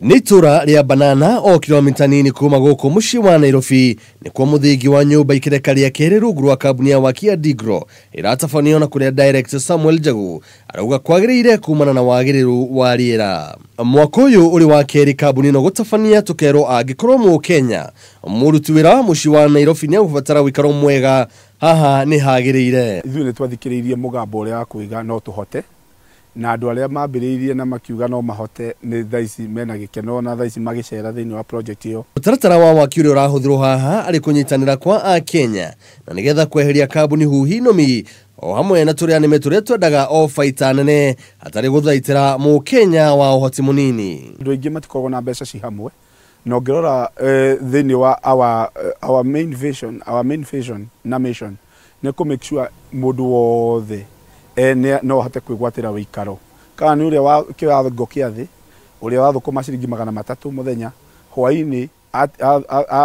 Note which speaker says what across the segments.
Speaker 1: Nitura lia banana o kilomita nini kuma gå mushi wa nairobi ni kwa mudhigi wa nyå mba ikereka rä a kerä rungu rwa kambuni ya wakia digro ĩratabanio na kũrĩa director samuel njagu arauga kwagĩrĩire kumana na wagĩrĩru wa rĩera mwaka ũyũ ũrĩ wa kerĩ kambuni tokero gũtabania tũkerwo o mũkenya mũruti wĩra mushi
Speaker 2: wa nairobi nĩ agũbatara ũikaro mwega haha nĩ tuwa ithuĩ ide twathikĩrĩirie bole ya kuiga na otu hote na andå arä a mambä na makiuga no mahote nä thaici mena gä keno na thaici magä cera thä inä wa project ä yo
Speaker 1: å taratara wa waki å rä a å rahå thä haha arä kå nyitanä ra kwa akenya na nä getha kweheria kambuni huhi nomi o hamwe na tå rä me tå rä a twendaga o baita nene hatarä gå thaitä ra må kenya wa å hoti må nini
Speaker 2: andå aingä matikoragwo na mbeca ci hamwe na å ngä rora eh, thä inä wa our, eh, our main vision, our main vision na mission nä kå make sure må ndå wothe ene eh, no hote kwigwatira wikaro kana ni uria wa kiwa ngo kia thi uria wa thukuma ciringi magana matatu muthenya hwaini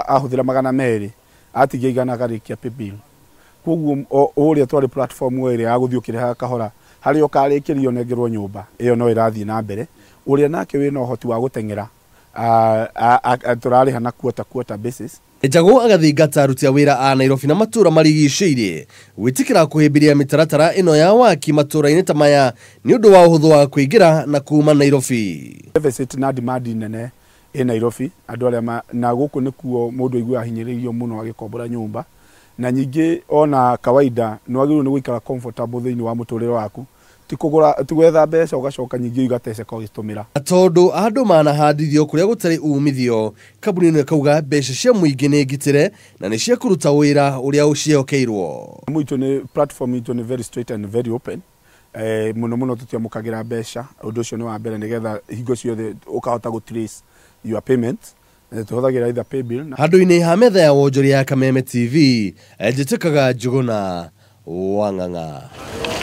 Speaker 2: ahuthira magana meri atigia igana garikia pibil koguo uria twari platform we ria aguthio kireha kahora hari ukarikirio nengerwo nyumba iyo no irathi na mbere uria nake wina uhoti wa gutengera turariha hana kuota kuota basis
Speaker 1: agadhi gata aruti ya wira a Nairobi na matũra marigicĩirie gwĩtĩkĩra kũhĩmbĩria mitaratara ĩno ya
Speaker 2: waki matura inĩ ta maya nĩ ũndũ wa uhudhu wa kuigira na kuuma Nairobi. seti na adimadi nene ĩ Nairobi Adole ma, na gũkũ nĩkuo mũndũ aiguaga ahinyĩrĩirio mũno agĩkombora nyumba. na nyige ona kawaida nĩ ni nĩ gũikara comfortable thĩinĩ wa mũtũrĩre waku tikugura tigwetha mbeca ugacoka nyingĩ igateceka ũgĩtũmĩra tondũ andũ
Speaker 1: manahandithio kuria gutari umithio kabuni ĩno kauga mbeca cia mũingĩ nĩ ngitĩre
Speaker 2: na nĩ cia wira uria ũrĩa ciĩhokeirwo mwitũ nĩ platform ito nĩ very straight and very open eh, muno mũno tũtiamũkagĩra mbeca undu ũcio ni wa mbere nĩgetha hingo ciothe ũkahota trace your payment eh, tũhũthagĩra pay bill handũ-inĩ
Speaker 1: ha metha ya wonjoria ya kameme tv eh, njĩtĩkaga njũgũna wang'ang'a